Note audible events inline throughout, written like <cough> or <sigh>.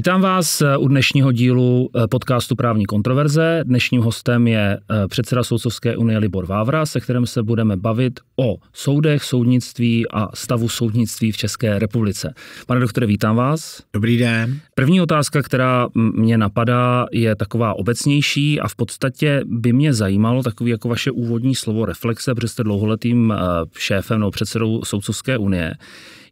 Vítám vás eh, u dnešního dílu eh, podcastu Právní kontroverze. Dnešním hostem je eh, předseda Soudcovské unie Libor Vávra, se kterým se budeme bavit o soudech, soudnictví a stavu soudnictví v České republice. Pane doktore, vítám vás. Dobrý den. První otázka, která mě napadá, je taková obecnější a v podstatě by mě zajímalo takový jako vaše úvodní slovo reflexe, protože jste dlouholetým šéfem nebo předsedou Soudcovské unie.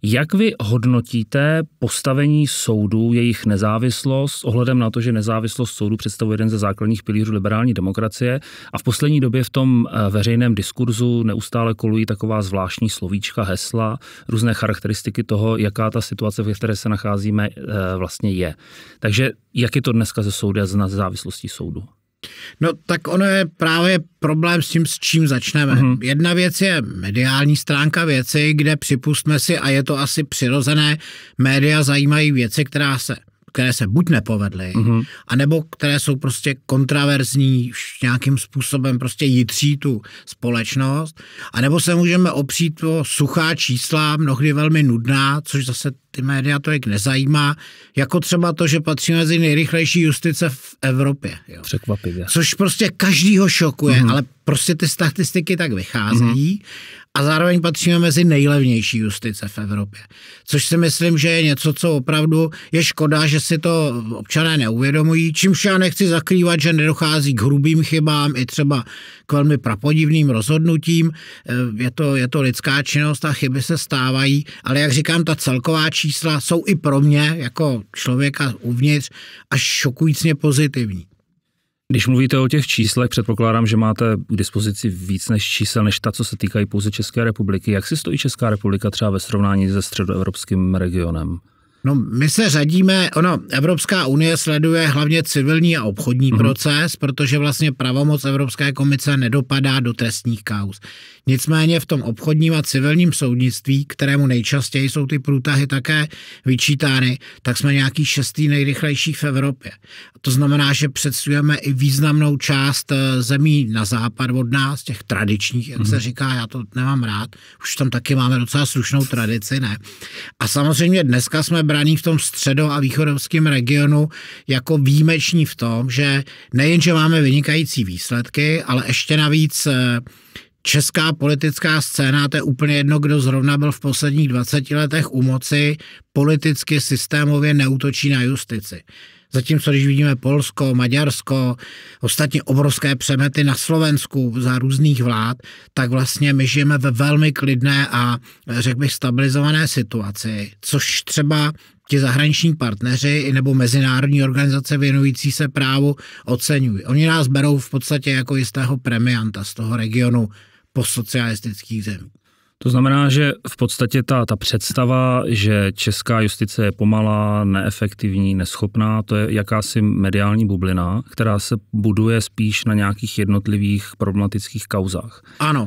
Jak vy hodnotíte postavení soudů, jejich nezávislost, ohledem na to, že nezávislost soudu představuje jeden ze základních pilířů liberální demokracie a v poslední době v tom eh, veřejném diskurzu neustále kolují taková zvláštní slovíčka, hesla, různé charakteristiky toho, jaká ta situace, ve které se nacházíme, eh, vlastně je. Takže jak je to dneska ze soudy a z nezávislostí soudu? No tak ono je právě problém s tím, s čím začneme. Uhum. Jedna věc je mediální stránka věci, kde připustme si, a je to asi přirozené, média zajímají věci, která se které se buď nepovedly, mm-hmm. anebo které jsou prostě kontraverzní, nějakým způsobem prostě jitří tu společnost, anebo se můžeme opřít o suchá čísla, mnohdy velmi nudná, což zase ty média tolik nezajímá, jako třeba to, že patří mezi nejrychlejší justice v Evropě. Jo. Překvapivě. Což prostě každýho šokuje, mm-hmm. ale prostě ty statistiky tak vycházejí. Mm-hmm a zároveň patříme mezi nejlevnější justice v Evropě. Což si myslím, že je něco, co opravdu je škoda, že si to občané neuvědomují, čímž já nechci zakrývat, že nedochází k hrubým chybám i třeba k velmi prapodivným rozhodnutím. Eh, je to, je to lidská činnost a chyby se stávají, ale jak říkám, ta celková čísla jsou i pro mě jako člověka uvnitř až šokujícně pozitivní. Když mluvíte o těch číslech, předpokládám, že máte k dispozici víc než čísel, než ta, co se týkají pouze České republiky. Jak si stojí Česká republika třeba ve srovnání se středoevropským regionem? No, my se řadíme, ono, Evropská unie sleduje hlavně civilní a obchodní mm-hmm. proces, protože vlastně pravomoc Evropské komise nedopadá do trestních kauz. Nicméně v tom obchodním a civilním soudnictví, kterému nejčastěji jsou ty průtahy také vyčítány, tak jsme nějaký šestý nejrychlejší v Evropě. To znamená, že představujeme i významnou část eh, zemí na západ od nás, těch tradičních, jak mm-hmm. se mhm. říká, já to nemám rád. Už tam taky máme docela slušnou tradici, ne? A samozřejmě dneska jsme braný v tom středo- a východovském regionu jako výjimeční v tom, že nejenže máme vynikající výsledky, ale ještě navíc eh, česká politická scéna, to je úplně jedno, kdo zrovna byl v posledních 20 letech u moci, politicky systémově neutočí na justici. Zatímco, když vidíme Polsko, Maďarsko, ostatně obrovské přemety na Slovensku za různých vlád, tak vlastně my žijeme ve velmi klidné a řekl bych stabilizované situaci, což třeba ti zahraniční partneři nebo mezinárodní organizace věnující se právu oceňují. Oni nás berou v podstatě jako jistého premianta z toho regionu socialistických zemí. To znamená, že v podstatě ta, ta představa, že česká justice je pomalá, neefektivní, neschopná, to je jakási mediální bublina, která se buduje spíš na nějakých jednotlivých problematických kauzách. Ano,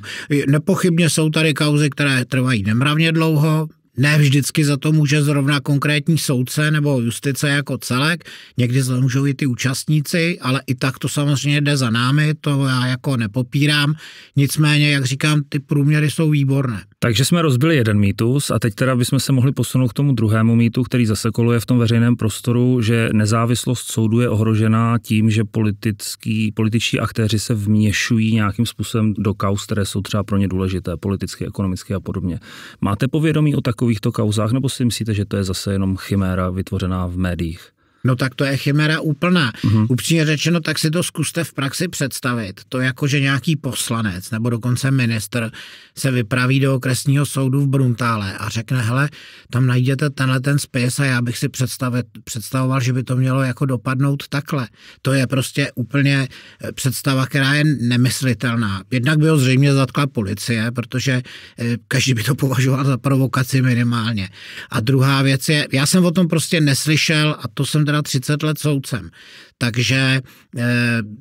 nepochybně jsou tady kauzy, které trvají nemravně dlouho, ne vždycky za to může zrovna konkrétní soudce nebo justice jako celek, někdy za to můžou i ty účastníci, ale i tak to samozřejmě jde za námi, to já jako nepopírám. Nicméně, jak říkám, ty průměry jsou výborné. Takže jsme rozbili jeden mýtus a teď teda bychom se mohli posunout k tomu druhému mýtu, který zase koluje v tom veřejném prostoru, že nezávislost soudu je ohrožená tím, že politický, političtí aktéři se vměšují nějakým způsobem do kaus, které jsou třeba pro ně důležité, politicky, ekonomicky a podobně. Máte povědomí o tak takovýchto kauzách, nebo si myslíte, že to je zase jenom chiméra vytvořená v médiích? No tak to je chimera úplná. Uhum. Upřímně řečeno, tak si to zkuste v praxi představit. To jako, že nějaký poslanec nebo dokonce minister se vypraví do okresního soudu v Bruntále a řekne, hele, tam najdete tenhle ten spis a já bych si představit, představoval, že by to mělo jako dopadnout takhle. To je prostě úplně eh, představa, která je nemyslitelná. Jednak by ho zřejmě zatkla policie, protože eh, každý by to považoval za provokaci minimálně. A druhá věc je, já jsem o tom prostě neslyšel a to jsem teda 30 let soudcem. Takže eh,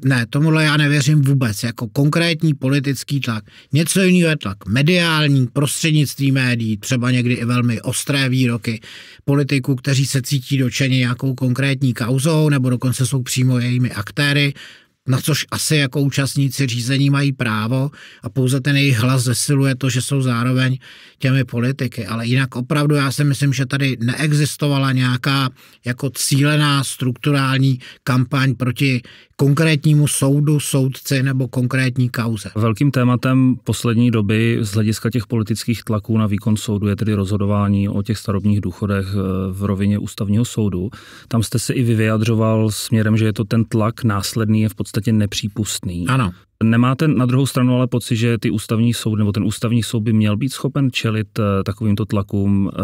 ne, tomuhle já nevěřím vůbec, jako konkrétní politický tlak. Něco jiného je tlak mediální, prostřednictví médií, třeba někdy i velmi ostré výroky politiků, kteří se cítí dočeně nějakou konkrétní kauzou, nebo dokonce jsou přímo jejími aktéry na což asi jako účastníci řízení mají právo a pouze ten jejich hlas zesiluje to, že jsou zároveň těmi politiky. Ale jinak opravdu já si myslím, že tady neexistovala nějaká jako cílená strukturální kampaň proti konkrétnímu soudu, soudci nebo konkrétní kauze. Velkým tématem poslední doby z hlediska těch politických tlaků na výkon soudu je tedy rozhodování o těch starobních důchodech eh, v rovině ústavního soudu. Tam jste se i vy vyjadřoval směrem, že je to ten tlak následný je v podstatě nepřípustný. Ano. Nemáte na druhou stranu ale pocit, že ty ústavní soud nebo ten ústavní soud by měl být schopen čelit eh, takovýmto tlakům eh,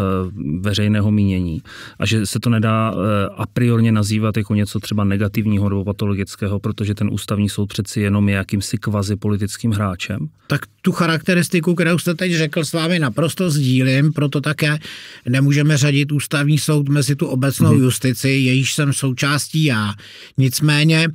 veřejného mínění a že se to nedá eh, a priorně nazývat jako něco třeba negativního nebo patologického, protože ten ústavní soud přeci jenom je jakýmsi kvazi politickým hráčem? Tak tu charakteristiku, kterou jste teď řekl, s vámi naprosto sdílím, proto také nemůžeme řadit ústavní soud mezi tu obecnou mm-hmm. justici, jejíž jsem součástí já. Nicméně,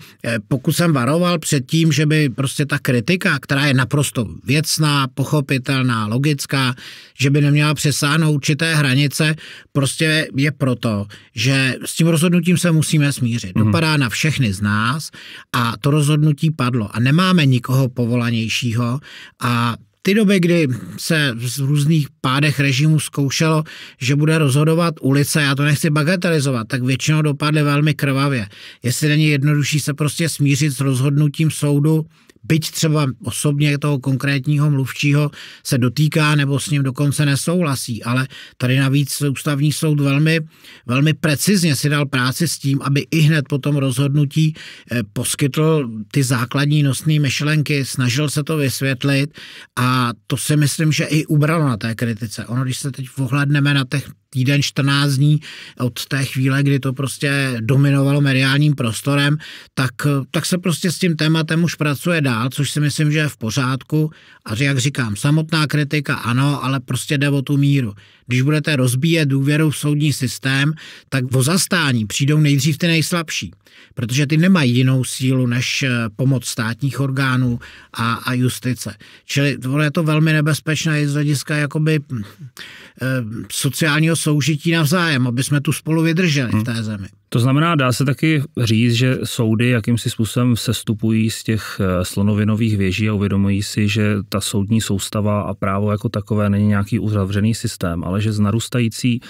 pokud jsem varoval před tím, že by prostě prostě ta kritika, která je naprosto věcná, pochopitelná, logická, že by neměla přesáhnout určité hranice, prostě je proto, že s tím rozhodnutím se musíme smířit. Mhm. Dopadá na všechny z nás a to rozhodnutí padlo a nemáme nikoho povolanějšího a ty doby, kdy se v různých pádech režimu zkoušelo, že bude rozhodovat ulice, já to nechci bagatelizovat, tak většinou dopadly velmi krvavě. Jestli není jednodušší se prostě smířit s rozhodnutím soudu byť třeba osobně toho konkrétního mluvčího se dotýká nebo s ním dokonce nesouhlasí, ale tady navíc ústavní soud velmi, velmi precizně si dal práci s tím, aby i hned po tom rozhodnutí eh, poskytl ty základní nosné myšlenky, snažil se to vysvětlit a to si myslím, že i ubralo na té kritice. Ono, když se teď pohledneme na těch týden, 14 dní od té chvíle, kdy to prostě dominovalo mediálním prostorem, tak, tak se prostě s tím tématem už pracuje dál, což si myslím, že je v pořádku. A jak říkám, samotná kritika ano, ale prostě jde o tu míru. Když budete rozbíjet důvěru v soudní systém, tak o zastání přijdou nejdřív ty nejslabší, protože ty nemají jinou sílu než eh, pomoc státních orgánů a, a justice. Čili to je to velmi nebezpečné i z hlediska jakoby, e, sociálního soužití navzájem, aby jsme tu spolu vydrželi hmm. v hm. té zemi. To znamená, dá se taky říct, že soudy jakýmsi způsobem sestupují z těch eh, slonovinových věží a uvědomují si, že ta soudní soustava a právo jako takové není nějaký uzavřený systém, ale že s narůstající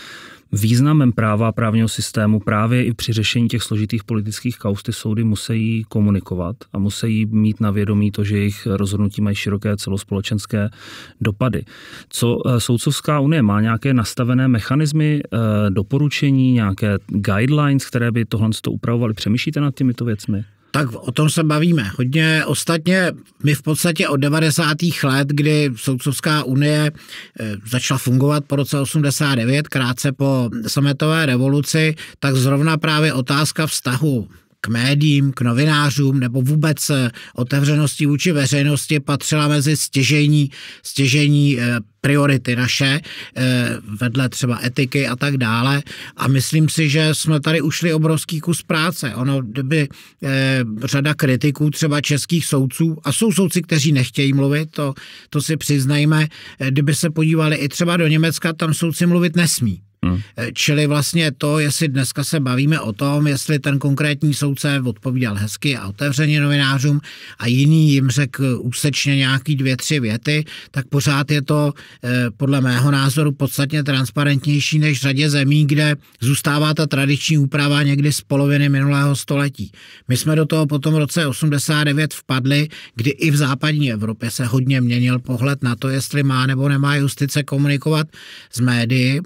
významem práva a právního systému právě i při řešení těch složitých politických kaus ty soudy musí komunikovat a musí mít na vědomí to, že jejich rozhodnutí mají široké celospolečenské dopady. Co eh, Soudcovská unie má nějaké nastavené mechanismy eh, doporučení, nějaké guidelines, které by tohle upravovaly? Přemýšlíte nad těmito věcmi? Tak o tom se bavíme hodně. Ostatně my v podstatě od 90. let, kdy Soudcovská unie eh, začala fungovat po roce 89, krátce po sametové revoluci, tak zrovna právě otázka vztahu k médiím, k novinářům nebo vůbec eh, otevřenosti vůči veřejnosti patřila mezi stěžení, stěžení eh, priority naše, eh, vedle třeba etiky a tak dále. A myslím si, že jsme tady ušli obrovský kus práce. Ono, kdyby řada kritiků, třeba českých soudců, a jsou soudci, kteří nechtějí mluvit, to, to si přiznajme, kdyby se podívali i třeba do Německa, tam soudci mluvit nesmí. Hmm. Eh, čili vlastně to, jestli dneska se bavíme o tom, jestli ten konkrétní soudce odpovídal hezky a otevřeně novinářům a jiný jim řekl úsečně nějaký dvě, tři věty, tak pořád je to eh, podle mého názoru podstatně transparentnější než v řadě zemí, kde zůstává ta tradiční úprava někdy z poloviny minulého století. My jsme do toho potom v roce 89 vpadli, kdy i v západní Evropě se hodně měnil pohled na to, jestli má nebo nemá justice komunikovat s médií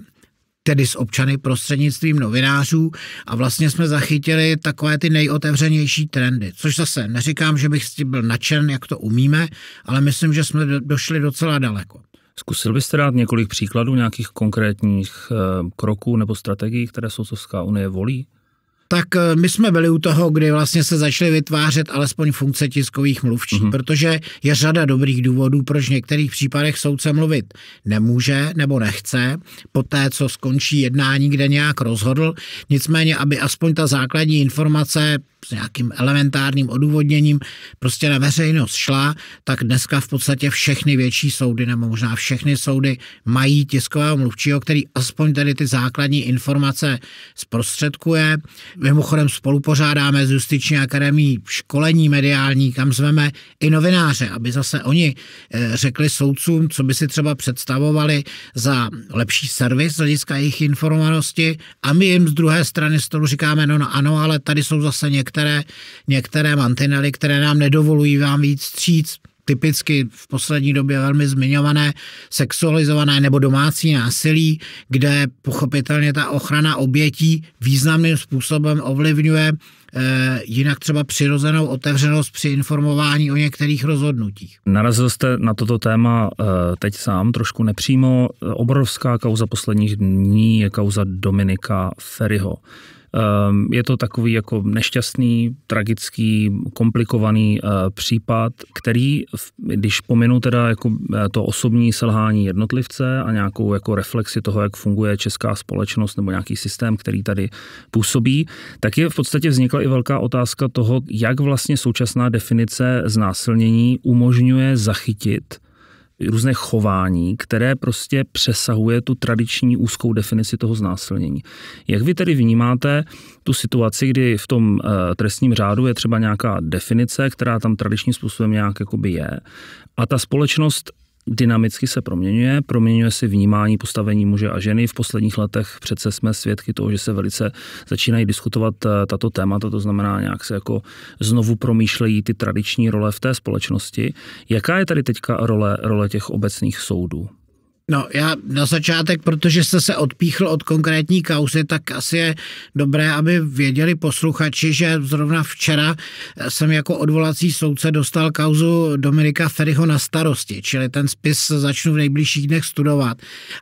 tedy s občany prostřednictvím novinářů a vlastně jsme zachytili takové ty nejotevřenější trendy, což zase neříkám, že bych s tím byl nadšen, jak to umíme, ale myslím, že jsme došli docela daleko. Zkusil byste dát několik příkladů nějakých konkrétních eh, kroků nebo strategií, které Soudcovská unie volí? tak eh, my jsme byli u toho, kdy vlastně se začaly vytvářet alespoň funkce tiskových mluvčí, mm-hmm. protože je řada dobrých důvodů, proč v některých případech soudce mluvit nemůže nebo nechce, po té, co skončí jednání, kde nějak rozhodl. Nicméně, aby aspoň ta základní informace s nějakým elementárním odůvodněním prostě na veřejnost šla, tak dneska v podstatě všechny větší soudy, nebo možná všechny soudy, mají tiskového mluvčího, který aspoň tedy ty základní informace zprostředkuje. Mimochodem spolupořádáme s Justiční akademií školení mediální, kam zveme i novináře, aby zase oni eh, řekli soudcům, co by si třeba představovali za lepší servis z hlediska jejich informovanosti a my jim z druhé strany stolu říkáme, no, no ano, ale tady jsou zase někteří některé, některé mantinely, které nám nedovolují vám víc stříc typicky v poslední době velmi zmiňované sexualizované nebo domácí násilí, kde pochopitelně ta ochrana obětí významným způsobem ovlivňuje eh, jinak třeba přirozenou otevřenost při informování o některých rozhodnutích. Narazil jste na toto téma eh, teď sám trošku nepřímo. Obrovská kauza posledních dní je kauza Dominika Ferryho. Ehm, je to takový jako nešťastný, tragický, komplikovaný eh, případ, který, když pominu teda jako eh, to osobní selhání jednotlivce a nějakou jako reflexi toho, jak funguje česká společnost nebo nějaký systém, který tady působí, tak je v podstatě vznikla i velká otázka toho, jak vlastně současná definice znásilnění umožňuje zachytit různé chování, které prostě přesahuje tu tradiční úzkou definici toho znásilnění. Jak vy tedy vnímáte tu situaci, kdy v tom eh, trestním řádu je třeba nějaká definice, která tam tradičním způsobem nějak jakoby je a ta společnost dynamicky se proměňuje, proměňuje si vnímání postavení muže a ženy. V posledních letech přece jsme svědky toho, že se velice začínají diskutovat eh, tato témata, to znamená nějak se jako znovu promýšlejí ty tradiční role v té společnosti. Jaká je tady teďka role, role těch obecných soudů? No já na začátek, protože jste se odpíchl od konkrétní kausy, tak asi je dobré, aby věděli posluchači, že zrovna včera jsem jako odvolací soudce dostal kauzu Dominika Ferryho na starosti, čili ten spis začnu v nejbližších dnech studovat.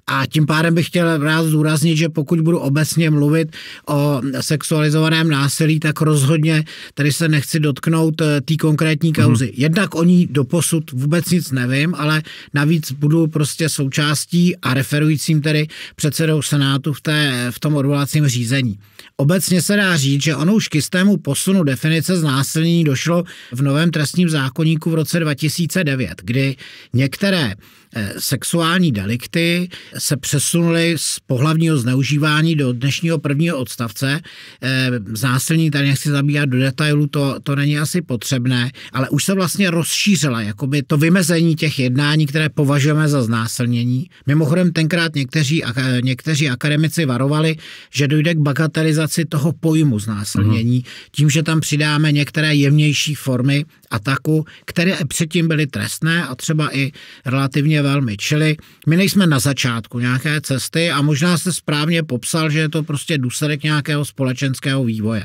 A tím pádem bych chtěl rád zdůraznit, že pokud budu obecně mluvit o sexualizovaném násilí, tak rozhodně tady se nechci dotknout eh, té konkrétní kauzy. Mm-hmm. Jednak o ní doposud vůbec nic nevím, ale navíc budu prostě součást účastí a referujícím tedy předsedou Senátu v, té, v tom odvolacím řízení. Obecně se dá říct, že ono už k jistému posunu definice znásilnění došlo v novém trestním zákoníku v roce 2009, kdy některé eh, sexuální delikty se přesunuly z pohlavního zneužívání do dnešního prvního odstavce. Eh, znásilnění tady nechci zabíhat do detailu, to, to není asi potřebné, ale už se vlastně rozšířila jakoby to vymezení těch jednání, které považujeme za znásilnění Mimochodem tenkrát někteří, někteří akademici varovali, že dojde k bagatelizaci toho pojmu znásilnění uh-huh. tím, že tam přidáme některé jemnější formy ataku, které předtím byly trestné a třeba i relativně velmi. Čili my nejsme na začátku nějaké cesty a možná se správně popsal, že je to prostě důsledek nějakého společenského vývoje.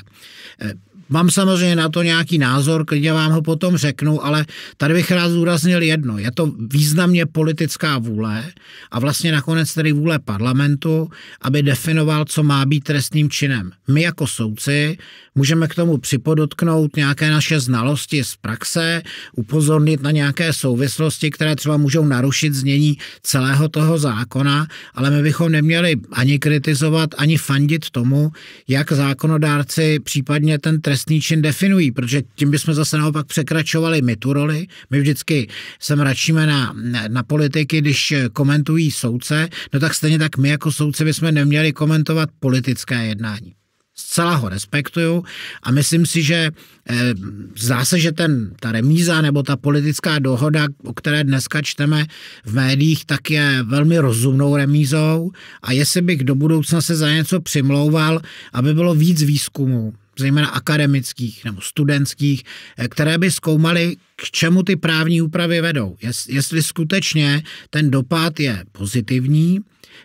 Mám samozřejmě na to nějaký názor, klidně vám ho potom řeknu, ale tady bych rád zúraznil jedno. Je to významně politická vůle a vlastně nakonec tedy vůle parlamentu, aby definoval, co má být trestným činem. My jako soudci můžeme k tomu připodotknout nějaké naše znalosti z praxe, upozornit na nějaké souvislosti, které třeba můžou narušit znění celého toho zákona, ale my bychom neměli ani kritizovat, ani fandit tomu, jak zákonodárci případně ten trest trestný čin definují, protože tím bychom zase naopak překračovali my tu roli. My vždycky se mračíme na, na politiky, když komentují soudce, no tak stejně tak my jako soudce bychom neměli komentovat politické jednání zcela ho respektuju a myslím si, že zase eh, zdá se, že ten, ta remíza nebo ta politická dohoda, o které dneska čteme v médiích, tak je velmi rozumnou remízou a jestli bych do budoucna se za něco přimlouval, aby bylo víc výzkumu, zejména akademických nebo studentských, eh, které by zkoumaly, k čemu ty právní úpravy vedou. Jestli skutečně ten dopad je pozitivní,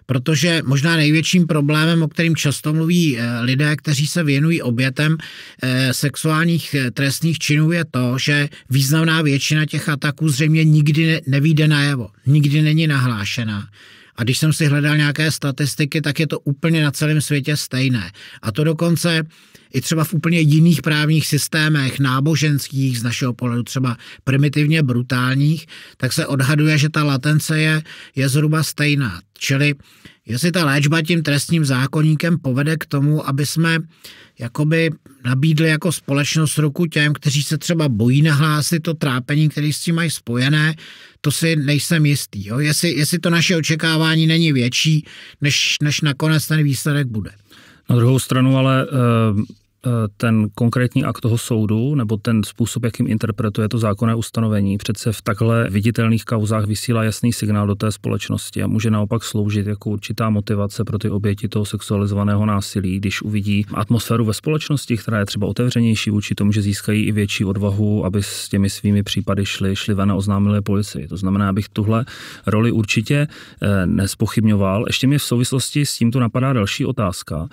protože možná největším problémem, o kterým často mluví eh, lidé, kteří se věnují obětem eh, sexuálních trestných činů, je to, že významná většina těch ataků zřejmě nikdy nevíde najevo, nikdy není nahlášená. A když jsem si hledal nějaké statistiky, tak je to úplně na celém světě stejné. A to dokonce i třeba v úplně jiných právních systémech, náboženských, z našeho pohledu třeba primitivně brutálních, tak se odhaduje, že ta latence je, je zhruba stejná. Čili jestli ta léčba tím trestním zákonníkem povede k tomu, aby jsme jakoby nabídli jako společnost ruku těm, kteří se třeba bojí nahlásit to trápení, které s tím mají spojené, to si nejsem jistý. Jo? Jestli, jestli to naše očekávání není větší, než, než nakonec ten výsledek bude. Na druhou stranu ale eh, Eh, ten konkrétní akt toho soudu nebo ten způsob, jakým interpretuje to zákonné ustanovení, přece v takhle viditelných kauzách vysílá jasný signál do té společnosti a může naopak sloužit jako určitá motivace pro ty oběti toho sexualizovaného násilí, když uvidí atmosféru ve společnosti, která je třeba otevřenější vůči tomu, že získají i větší odvahu, aby s těmi svými případy šli, šli ven a oznámili policii. To znamená, abych tuhle roli určitě eh, nespochybňoval. Ještě mě v souvislosti s tímto napadá další otázka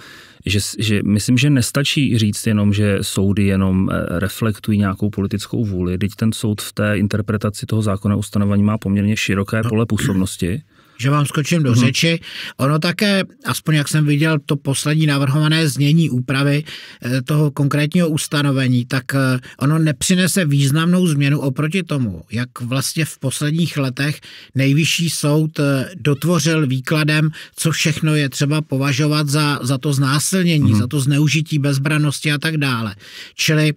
že, že myslím, že nestačí říct jenom, že soudy jenom eh, reflektují nějakou politickou vůli. Teď ten soud v té interpretaci toho zákona ustanovení má poměrně široké pole působnosti že vám skočím do hmm. řeči. Ono také, aspoň jak jsem viděl to poslední navrhované znění úpravy eh, toho konkrétního ustanovení, tak eh, ono nepřinese významnou změnu oproti tomu, jak vlastně v posledních letech nejvyšší soud eh, dotvořil výkladem, co všechno je třeba považovat za, za to znásilnění, hmm. za to zneužití bezbranosti a tak dále. Čili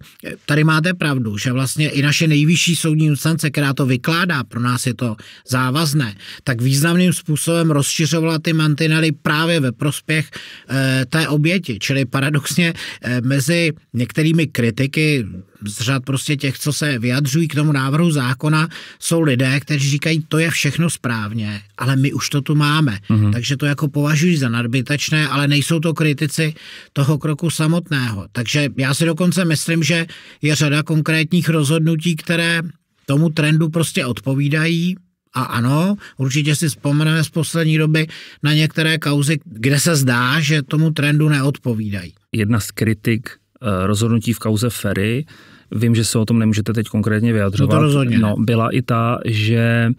tady máte pravdu, že vlastně i naše nejvyšší soudní instance, která to vykládá, pro nás je to závazné, tak významným způsobem rozšiřovala ty mantinely právě ve prospěch e, té oběti. Čili paradoxně e, mezi některými kritiky z řad prostě těch, co se vyjadřují k tomu návrhu zákona, jsou lidé, kteří říkají, to je všechno správně, ale my už to tu máme. Mm-hmm. Takže to jako považují za nadbytečné, ale nejsou to kritici toho kroku samotného. Takže já si dokonce myslím, že je řada konkrétních rozhodnutí, které tomu trendu prostě odpovídají, a ano, určitě si vzpomeneme z poslední doby na některé kauzy, kde se zdá, že tomu trendu neodpovídají. Jedna z kritik eh, rozhodnutí v kauze Ferry, vím, že se o tom nemůžete teď konkrétně vyjadřovat, no to rozhodně. No, byla i ta, že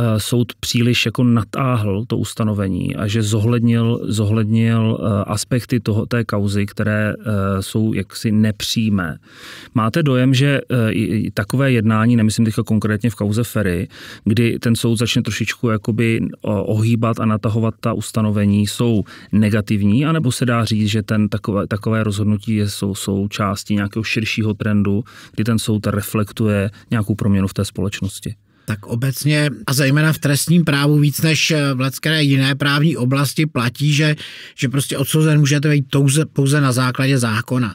Eh, soud příliš jako natáhl to ustanovení a že zohlednil, zohlednil eh, aspekty toho, té kauzy, které eh, jsou jaksi nepřímé. Máte dojem, že takové jednání, nemyslím teďka konkrétně v kauze Ferry, kdy ten soud začne trošičku jakoby ohýbat a natahovat ta ustanovení, jsou negativní, anebo se dá říct, že ten takové, takové rozhodnutí je, jsou, jsou části nějakého širšího trendu, kdy ten soud reflektuje nějakou proměnu v té společnosti? tak obecně a zejména v trestním právu víc než eh, v lecké jiné právní oblasti platí, že, že prostě odsouzen můžete být pouze na základě zákona.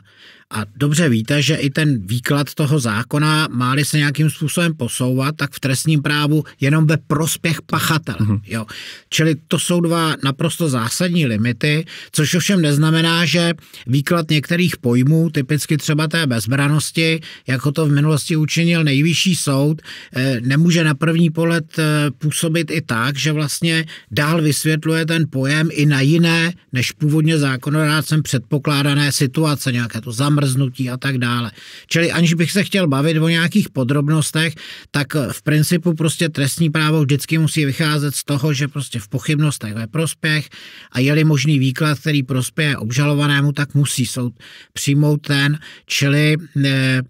A dobře víte, že i ten výklad toho zákona má se nějakým způsobem posouvat, tak v trestním právu jenom ve prospěch pachatele. Mm-hmm. Jo. Čili to jsou dva naprosto zásadní limity, což ovšem neznamená, že výklad některých pojmů, typicky třeba té bezbranosti, jako to v minulosti učinil nejvyšší soud, eh, nemůže na první pohled eh, působit i tak, že vlastně dál vysvětluje ten pojem i na jiné, než původně zákonodárcem předpokládané situace, nějaké to zaměstnání zamrznutí a tak dále. Čili aniž bych se chtěl bavit o nějakých podrobnostech, tak eh, v principu prostě trestní právo vždycky musí vycházet z toho, že prostě v pochybnostech ve prospěch a je-li možný výklad, který prospěje obžalovanému, tak musí soud přijmout ten, čili eh,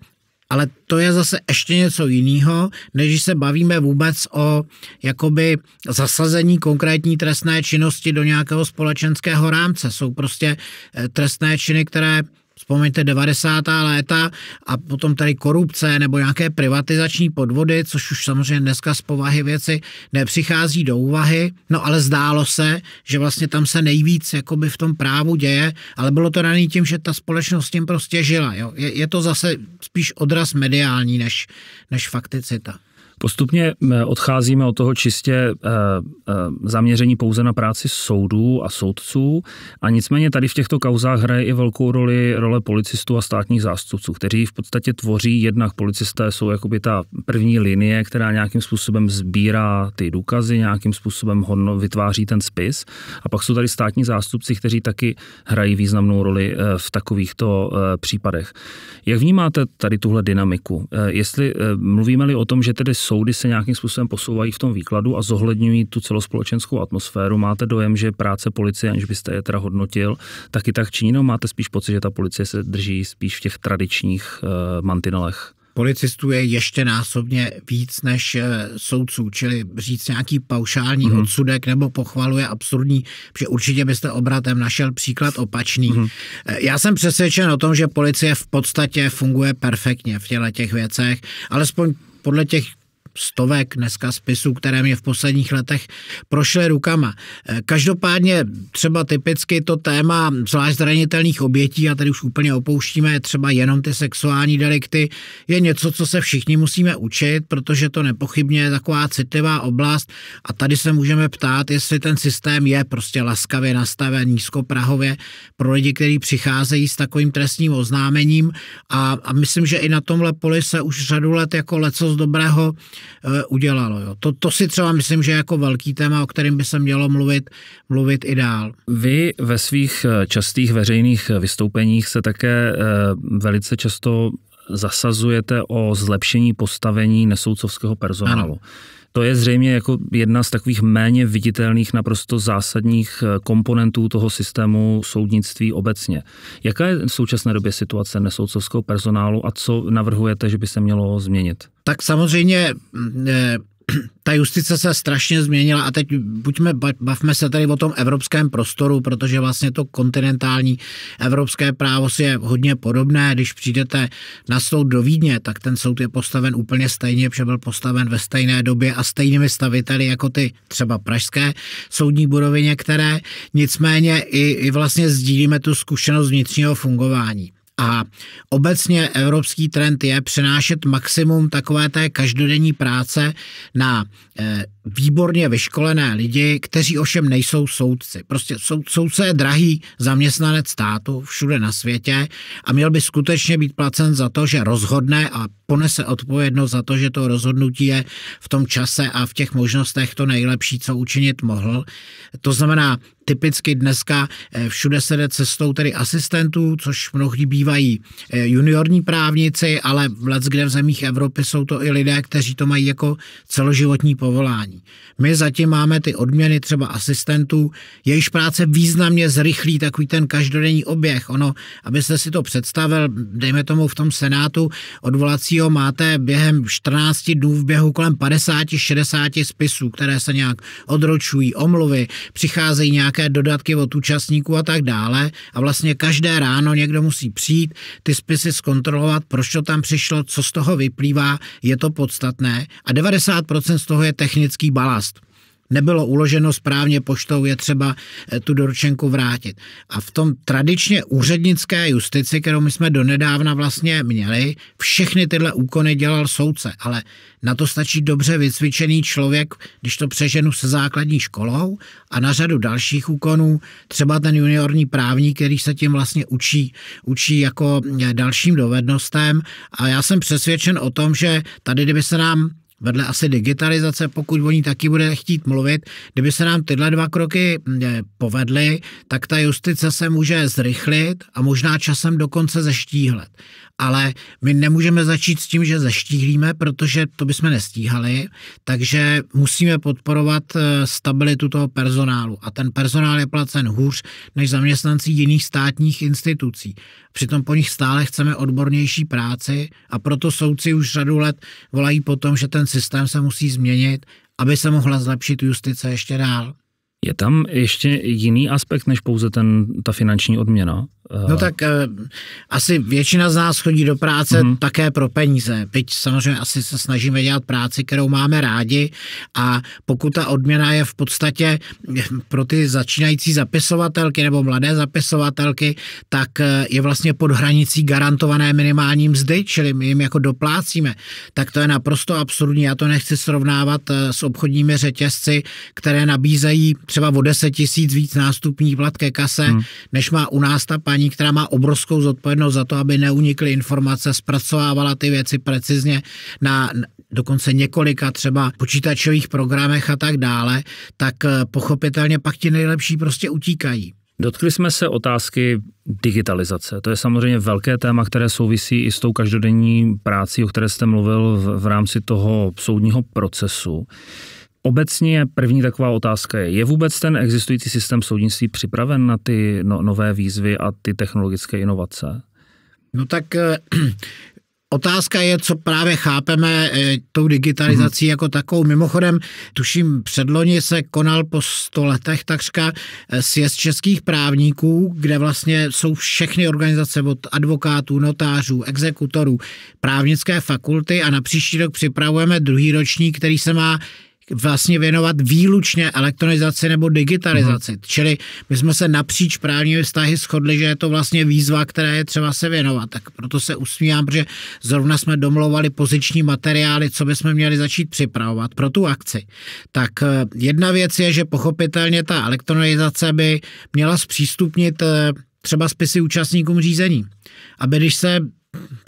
ale to je zase ještě něco jiného, než se bavíme vůbec o jakoby zasazení konkrétní trestné činnosti do nějakého společenského rámce. Jsou prostě eh, trestné činy, které vzpomeňte 90. léta a potom tady korupce nebo nějaké privatizační podvody, což už samozřejmě dneska z povahy věci nepřichází do úvahy, no ale zdálo se, že vlastně tam se nejvíc jakoby v tom právu děje, ale bylo to daný tím, že ta společnost tím prostě žila. Jo. Je, je to zase spíš odraz mediální než, než fakticita. Postupně odcházíme od toho čistě e, e, zaměření pouze na práci soudů a soudců a nicméně tady v těchto kauzách hraje i velkou roli role policistů a státních zástupců, kteří v podstatě tvoří jednak policisté jsou jakoby ta první linie, která nějakým způsobem sbírá ty důkazy, nějakým způsobem hodno, vytváří ten spis a pak jsou tady státní zástupci, kteří taky hrají významnou roli e, v takovýchto případech. Jak vnímáte tady tuhle dynamiku? Jestli mluvíme-li o tom, že tedy jsou soudy se nějakým způsobem posouvají v tom výkladu a zohledňují tu celospolečenskou atmosféru. Máte dojem, že práce policie, aniž byste je teda hodnotil, taky tak činí, no máte spíš pocit, že ta policie se drží spíš v těch tradičních uh, mantinelech? policistů je ještě násobně víc než eh, soudců, čili říct nějaký paušální mm-hmm. odsudek nebo pochvaluje absurdní, protože určitě byste obratem našel příklad opačný. Mm-hmm. Já jsem přesvědčen o tom, že policie v podstatě funguje perfektně v těle těch věcech, alespoň podle těch stovek dneska spisů, které mě v posledních letech prošly rukama. Eh, každopádně třeba typicky to téma zvlášť zranitelných obětí, a tady už úplně opouštíme třeba jenom ty sexuální delikty, je něco, co se všichni musíme učit, protože to nepochybně je taková citlivá oblast a tady se můžeme ptát, jestli ten systém je prostě laskavě nastaven nízkoprahově pro lidi, kteří přicházejí s takovým trestním oznámením a, a myslím, že i na tomhle poli se už řadu let jako leco z dobrého Eh, udělalo. Jo. To, to si třeba myslím, že je jako velký téma, o kterém by se mělo mluvit, mluvit i dál. Vy ve svých eh, častých veřejných vystoupeních se také eh, velice často zasazujete o zlepšení postavení nesoucovského personálu. Ano. To je zřejmě jako jedna z takových méně viditelných, naprosto zásadních eh, komponentů toho systému soudnictví obecně. Jaká je v současné době situace nesoudcovského personálu a co navrhujete, že by se mělo změnit? Tak samozřejmě mm, eh, ta justice se strašně změnila a teď buďme, bavme se tady o tom evropském prostoru, protože vlastně to kontinentální evropské právo si je hodně podobné. Když přijdete na soud do Vídně, tak ten soud je postaven úplně stejně, protože byl postaven ve stejné době a stejnými staviteli jako ty třeba pražské soudní budovy některé. Nicméně i, i vlastně sdílíme tu zkušenost vnitřního fungování. A obecně evropský trend je přenášet maximum takové té každodenní práce na eh, výborně vyškolené lidi, kteří ovšem nejsou soudci. Prostě soudce je drahý zaměstnanec státu všude na světě a měl by skutečně být placen za to, že rozhodne a ponese odpovědnost za to, že to rozhodnutí je v tom čase a v těch možnostech to nejlepší, co učinit mohl. To znamená, typicky dneska eh, všude se jde cestou tedy asistentů, což mnohdy bývají eh, juniorní právníci, ale let, kde v zemích Evropy jsou to i lidé, kteří to mají jako celoživotní povolání. My zatím máme ty odměny třeba asistentů, jejichž práce významně zrychlí takový ten každodenní oběh. Ono, abyste si to představil, dejme tomu v tom Senátu odvolacího dalšího máte během 14 dnů v běhu kolem 50-60 spisů, které se nějak odročují, omluvy, přicházejí nějaké dodatky od účastníků a tak dále. A vlastně každé ráno někdo musí přijít, ty spisy zkontrolovat, proč to tam přišlo, co z toho vyplývá, je to podstatné. A 90% z toho je technický balast nebylo uloženo správně poštou, je třeba eh, tu doručenku vrátit. A v tom tradičně úřednické justici, kterou my jsme donedávna vlastně měli, všechny tyhle úkony dělal soudce, ale na to stačí dobře vycvičený člověk, když to přeženu se základní školou a na řadu dalších úkonů, třeba ten juniorní právník, který se tím vlastně učí, učí jako eh, dalším dovednostem. A já jsem přesvědčen o tom, že tady, kdyby se nám vedle asi digitalizace, pokud o ní taky bude chtít mluvit, kdyby se nám tyhle dva kroky mm, povedly, tak ta justice se může zrychlit a možná časem dokonce zeštíhlet ale my nemůžeme začít s tím, že zaštíhlíme, protože to bychom nestíhali, takže musíme podporovat eh, stabilitu toho personálu a ten personál je placen hůř než zaměstnanci jiných státních institucí. Přitom po nich stále chceme odbornější práci a proto soudci už řadu let volají po tom, že ten systém se musí změnit, aby se mohla zlepšit justice ještě dál. Je tam ještě jiný aspekt než pouze ten, ta finanční odměna? Eh, no tak eh, asi většina z nás chodí do práce mm-hmm. také pro peníze. Byť samozřejmě asi se snažíme dělat práci, kterou máme rádi a pokud ta odměna je v podstatě eh, pro ty začínající zapisovatelky nebo mladé zapisovatelky, tak je vlastně pod hranicí garantované minimální mzdy, čili my jim jako doplácíme. Tak to je naprosto absurdní. Já to nechci srovnávat s obchodními řetězci, které nabízejí třeba o 10 tisíc víc nástupní plat ke kase, mm. než má u nás ta paní paní, která má obrovskou zodpovědnost za to, aby neunikly informace, zpracovávala ty věci precizně na dokonce několika třeba počítačových programech a tak dále, tak eh, pochopitelně pak ti nejlepší prostě utíkají. Dotkli jsme se otázky digitalizace. To je samozřejmě velké téma, které souvisí i s tou každodenní prací, o které jste mluvil v, v rámci toho soudního procesu. Obecně první taková otázka je, je vůbec ten existující systém soudnictví připraven na ty no, nové výzvy a ty technologické inovace? No tak eh, <clears throat> Otázka je, co právě chápeme eh, tou digitalizací mm-hmm. jako takovou. Mimochodem, tuším, předloni se konal po 100 letech takřka eh, sjezd českých právníků, kde vlastně jsou všechny organizace od advokátů, notářů, exekutorů, právnické fakulty a na příští rok připravujeme druhý ročník, který se má vlastně věnovat výlučně elektronizaci nebo digitalizaci. mm Čili my jsme se napříč právními vztahy shodli, že je to vlastně výzva, která je třeba se věnovat. Tak proto se usmívám, že zrovna jsme domlouvali poziční materiály, co bychom měli začít připravovat pro tu akci. Tak eh, jedna věc je, že pochopitelně ta elektronizace by měla zpřístupnit eh, třeba spisy účastníkům řízení. Aby když se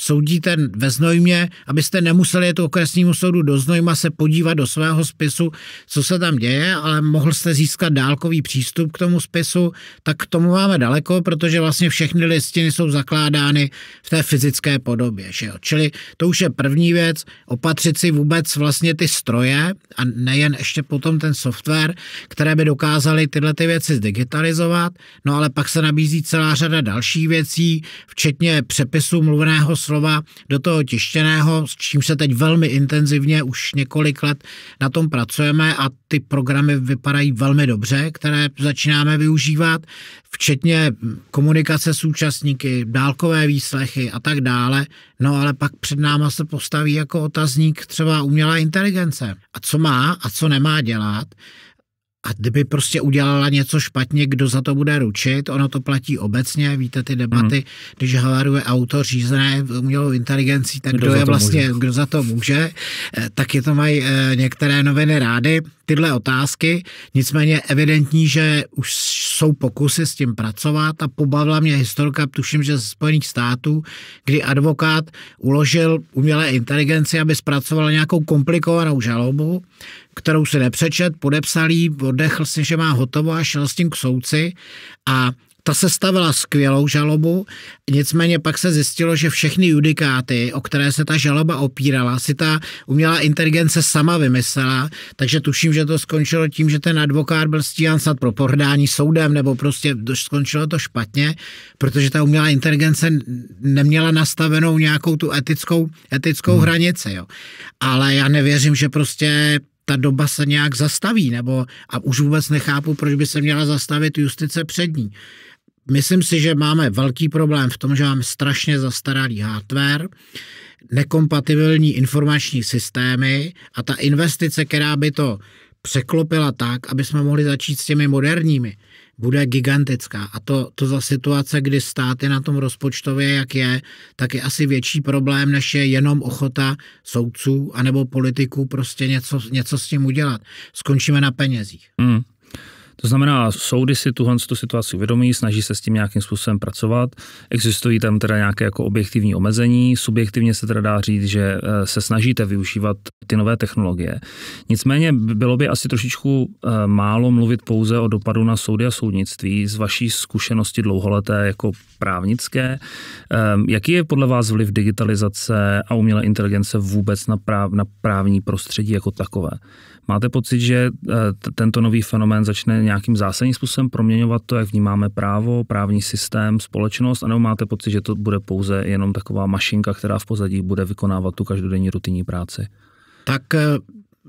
soudíte ve Znojmě, abyste nemuseli jet okresnímu soudu do Znojma se podívat do svého spisu, co se tam děje, ale mohl jste získat dálkový přístup k tomu spisu, tak k tomu máme daleko, protože vlastně všechny listiny jsou zakládány v té fyzické podobě. Že jo? Čili to už je první věc, opatřit si vůbec vlastně ty stroje a nejen ještě potom ten software, které by dokázaly tyhle ty věci zdigitalizovat, no ale pak se nabízí celá řada dalších věcí, včetně přepisu mluvené psaného slova do toho tištěného, s čím se teď velmi intenzivně už několik let na tom pracujeme a ty programy vypadají velmi dobře, které začínáme využívat, včetně komunikace s účastníky, dálkové výslechy a tak dále. No ale pak před náma se postaví jako otazník třeba umělá inteligence. A co má a co nemá dělat? A kdyby prostě udělala něco špatně, kdo za to bude ručit, ono to platí obecně, víte ty debaty, hmm. když havaruje auto řízené umělou inteligencí, tak kdo, kdo je vlastně, může? kdo za to může, eh, tak je to mají eh, některé noviny rády, tyhle otázky, nicméně evidentní, že už jsou pokusy s tím pracovat a pobavila mě historka, tuším, že ze Spojených států, kdy advokát uložil umělé inteligenci, aby zpracoval nějakou komplikovanou žalobu, kterou si nepřečet, podepsal jí, odechl si, že má hotovo a šel s tím k soudci a ta se stavila skvělou žalobu, nicméně pak se zjistilo, že všechny judikáty, o které se ta žaloba opírala, si ta umělá inteligence sama vymyslela, takže tuším, že to skončilo tím, že ten advokát byl stíhán snad pro pohrdání soudem, nebo prostě skončilo to špatně, protože ta umělá inteligence neměla nastavenou nějakou tu etickou, etickou hmm. hranici. Jo. Ale já nevěřím, že prostě ta doba se nějak zastaví, nebo a už vůbec nechápu, proč by se měla zastavit justice před ní. Myslím si, že máme velký problém v tom, že máme strašně zastaralý hardware, nekompatibilní informační systémy a ta investice, která by to překlopila tak, aby jsme mohli začít s těmi moderními, bude gigantická. A to, to za situace, kdy stát je na tom rozpočtově, jak je, tak je asi větší problém, než je jenom ochota soudců anebo politiků prostě něco, něco s tím udělat. Skončíme na penězích. Mm. To znamená, soudy si tuhle tu situaci uvědomí, snaží se s tím nějakým způsobem pracovat. Existují tam teda nějaké jako objektivní omezení. Subjektivně se teda dá říct, že eh, se snažíte využívat ty nové technologie. Nicméně bylo by asi trošičku eh, málo mluvit pouze o dopadu na soudy a soudnictví z vaší zkušenosti dlouholeté jako právnické. Eh, jaký je podle vás vliv digitalizace a umělé inteligence vůbec na, práv, na právní prostředí jako takové? Máte pocit, že eh, tento nový fenomén začne nějakým zásadním způsobem proměňovat to, jak vnímáme právo, právní systém, společnost, anebo máte pocit, že to bude pouze jenom taková mašinka, která v pozadí bude vykonávat tu každodenní rutinní práci? Tak eh,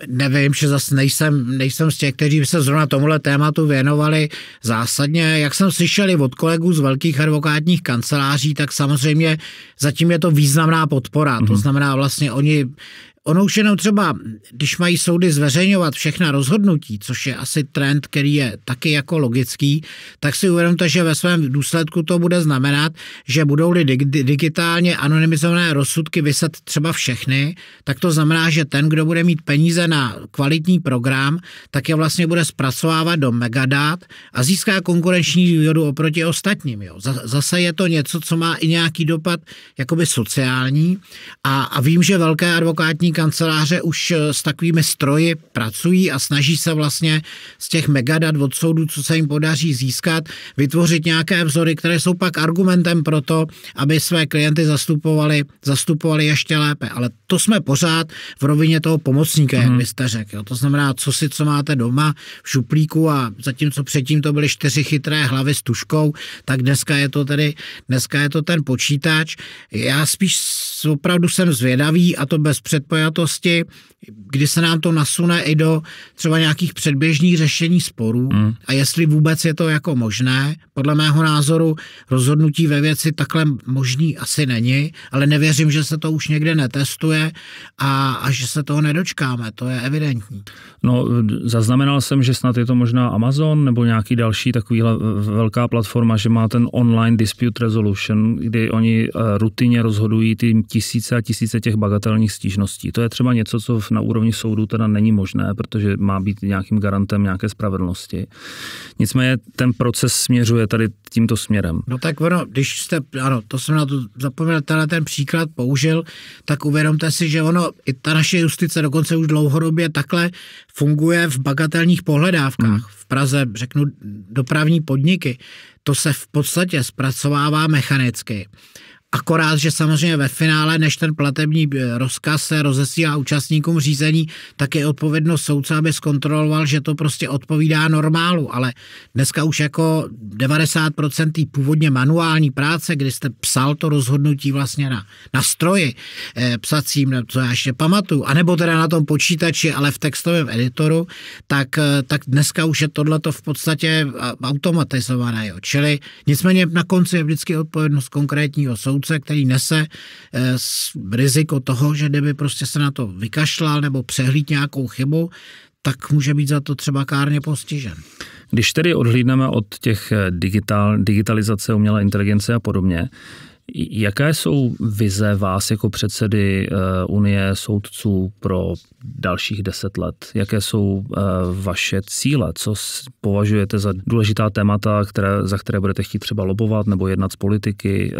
nevím, že zase nejsem, nejsem z těch, kteří by se zrovna tomuhle tématu věnovali zásadně. Jak jsem slyšel od kolegů z velkých advokátních kanceláří, tak samozřejmě zatím je to významná podpora. Mm-hmm. To mhm. znamená vlastně oni Ono už jenom třeba, když mají soudy zveřejňovat všechna rozhodnutí, což je asi trend, který je taky jako logický, tak si uvědomte, že ve svém důsledku to bude znamenat, že budou-li digitálně anonymizované rozsudky vyset třeba všechny, tak to znamená, že ten, kdo bude mít peníze na kvalitní program, tak je vlastně bude zpracovávat do megadat a získá konkurenční výhodu oproti ostatním. Jo. Zase je to něco, co má i nějaký dopad jakoby sociální a, a vím, že velké advokátní kanceláře už eh, s takovými stroji pracují a snaží se vlastně z těch megadat od soudu, co se jim podaří získat, vytvořit nějaké vzory, které jsou pak argumentem pro to, aby své klienty zastupovali, zastupovali ještě lépe. Ale to jsme pořád v rovině toho pomocníka, mm-hmm. jak mhm. byste řekl. To znamená, co si, co máte doma v šuplíku a zatímco předtím to byly čtyři chytré hlavy s tuškou, tak dneska je to tedy, dneska je to ten počítač. Já spíš opravdu jsem zvědavý a to bez předpojatosti, kdy se nám to nasune i do třeba nějakých předběžných řešení sporů mm. a jestli vůbec je to jako možné. Podle mého názoru rozhodnutí ve věci takhle možný asi není, ale nevěřím, že se to už někde netestuje a, a že se toho nedočkáme, to je evidentní. No, zaznamenal jsem, že snad je to možná Amazon nebo nějaký další takovýhle velká platforma, že má ten online dispute resolution, kdy oni eh, rutině rozhodují ty tisíce a tisíce těch bagatelních stížností. To je třeba něco, co v na úrovni soudu teda není možné, protože má být nějakým garantem nějaké spravedlnosti. Nicméně ten proces směřuje tady tímto směrem. No tak ono, když jste, ano, to jsem na to zapomněl, tenhle ten příklad použil, tak uvědomte si, že ono, i ta naše justice dokonce už dlouhodobě takhle funguje v bagatelních pohledávkách. Hmm. V Praze, řeknu, dopravní podniky. To se v podstatě zpracovává mechanicky. Akorát, že samozřejmě ve finále, než ten platební eh, rozkaz se rozesílá účastníkům řízení, tak je odpovědnost soudce, aby zkontroloval, že to prostě odpovídá normálu. Ale dneska už jako 90% té původně manuální práce, kdy jste psal to rozhodnutí vlastně na, na stroji eh, psacím, no, co já ještě pamatuju, anebo teda na tom počítači, ale v textovém editoru, tak, eh, tak dneska už je tohleto v podstatě eh, automatizované. Jo. Čili nicméně na konci je vždycky odpovědnost konkrétního soudce, instituce, který nese eh, riziko toho, že kdyby prostě se na to vykašlal nebo přehlíd nějakou chybu, tak může být za to třeba kárně postižen. Když tedy odhlídneme od těch eh, digital, digitalizace, umělé inteligence a podobně, Jaké jsou vize vás jako předsedy eh, Unie soudců pro dalších deset let? Jaké jsou eh, vaše cíle? Co považujete za důležitá témata, které, za které budete chtít třeba lobovat nebo jednat s politiky? Eh,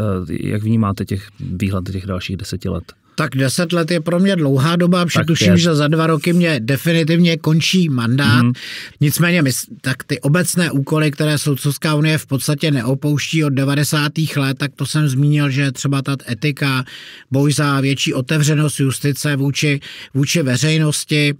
jak vnímáte těch výhled těch dalších deseti let? Tak deset let je pro mě dlouhá doba, přetuším, že za dva roky mě definitivně končí mandát. Mm. Nicméně, my, tak ty obecné úkoly, které Soudcovská unie v podstatě neopouští od 90. let, tak to jsem zmínil, že třeba ta etika, boj za větší otevřenost justice vůči, vůči veřejnosti. E,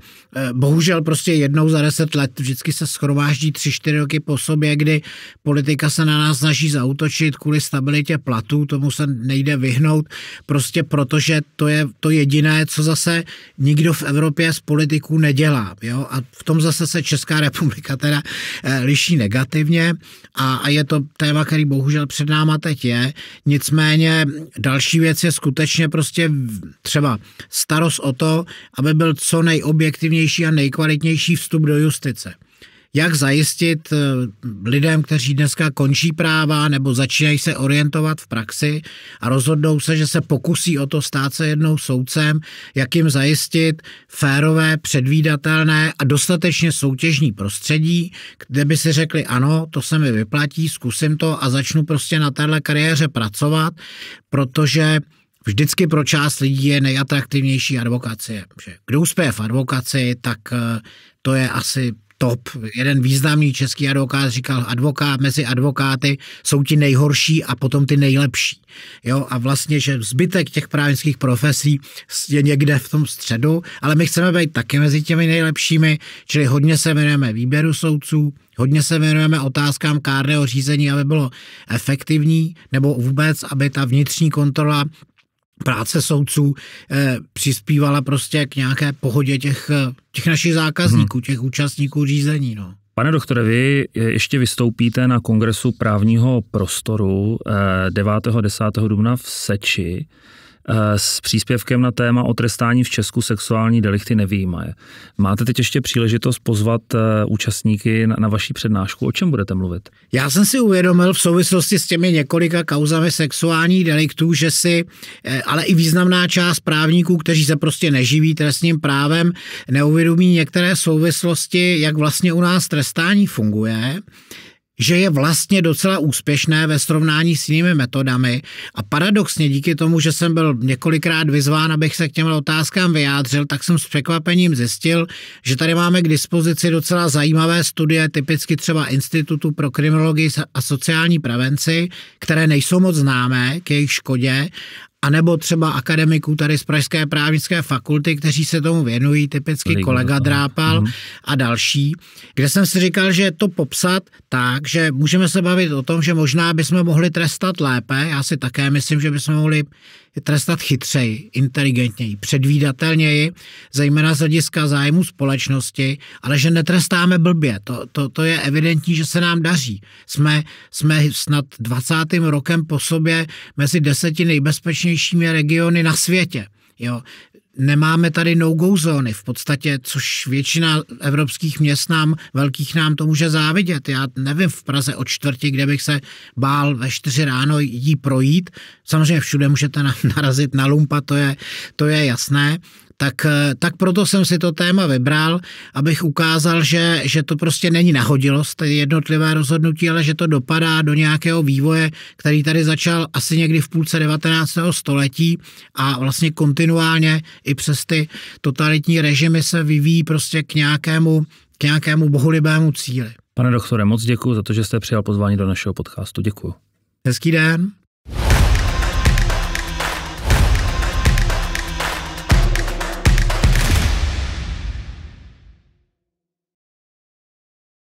bohužel prostě jednou za deset let vždycky se schromáždí tři, čtyři roky po sobě, kdy politika se na nás snaží zautočit kvůli stabilitě platů, tomu se nejde vyhnout, prostě protože to to je to jediné, co zase nikdo v Evropě z politiků nedělá. Jo? A v tom zase se Česká republika teda eh, liší negativně a, a je to téma, který bohužel před náma teď je. Nicméně další věc je skutečně prostě třeba starost o to, aby byl co nejobjektivnější a nejkvalitnější vstup do justice jak zajistit eh, lidem, kteří dneska končí práva nebo začínají se orientovat v praxi a rozhodnou se, že se pokusí o to stát se jednou soudcem, jak jim zajistit férové, předvídatelné a dostatečně soutěžní prostředí, kde by si řekli ano, to se mi vyplatí, zkusím to a začnu prostě na téhle kariéře pracovat, protože vždycky pro část lidí je nejatraktivnější advokace. Kdo uspěje v advokaci, tak eh, to je asi top. Jeden významný český advokát říkal, advokát mezi advokáty jsou ti nejhorší a potom ty nejlepší. Jo, a vlastně, že zbytek těch právnických profesí je někde v tom středu, ale my chceme být také mezi těmi nejlepšími, čili hodně se věnujeme výběru soudců, hodně se věnujeme otázkám kárného řízení, aby bylo efektivní, nebo vůbec, aby ta vnitřní kontrola práce soudců eh, přispívala prostě k nějaké pohodě těch, eh, těch našich zákazníků, hmm. těch účastníků řízení. No. Pane doktore, vy eh, ještě vystoupíte na kongresu právního prostoru eh, 9. 10. dubna v Seči. Eh, Eh, s příspěvkem na téma o trestání v Česku sexuální delikty nevýjímaje. Máte teď ještě příležitost pozvat eh, účastníky na, na vaší přednášku. O čem budete mluvit? Já jsem si uvědomil v souvislosti s těmi několika kauzami sexuálních deliktů, že si, eh, ale i významná část právníků, kteří se prostě neživí trestním právem, neuvědomí některé souvislosti, jak vlastně u nás trestání funguje že je vlastně docela úspěšné ve srovnání s jinými metodami a paradoxně díky tomu, že jsem byl několikrát vyzván, abych se k těmto otázkám vyjádřil, tak jsem s překvapením zjistil, že tady máme k dispozici docela zajímavé studie, typicky třeba Institutu pro kriminologii a sociální prevenci, které nejsou moc známé k jejich škodě anebo třeba akademiků tady z Pražské právnické fakulty, kteří se tomu věnují, typicky Ligo, kolega Drápal mm. a další, kde jsem si říkal, že to popsat tak, že můžeme se bavit o tom, že možná bychom mohli trestat lépe, já si také myslím, že bychom mohli je trestat chytřeji, inteligentněji, předvídatelněji, zejména z hlediska zájmu společnosti, ale že netrestáme blbě. To, to, to je evidentní, že se nám daří. Jsme, jsme snad 20. rokem po sobě mezi deseti nejbezpečnějšími regiony na světě. Jo. Nemáme tady no-go zóny v podstatě, což většina evropských měst nám, velkých nám to může závidět. Já nevím v Praze o čtvrti, kde bych se bál ve čtyři ráno jí projít. Samozřejmě všude můžete narazit na lumpa, to je, to je jasné tak, eh, tak proto jsem si to téma vybral, abych ukázal, že, že to prostě není nahodilost, tedy eh, jednotlivé rozhodnutí, ale že to dopadá do nějakého vývoje, který tady začal asi někdy v půlce 19. století a vlastně kontinuálně i přes ty totalitní režimy se vyvíjí prostě k nějakému, k nějakému bohulibému cíli. Pane doktore, moc děkuji za to, že jste přijal pozvání do našeho podcastu. Děkuji. Hezký den.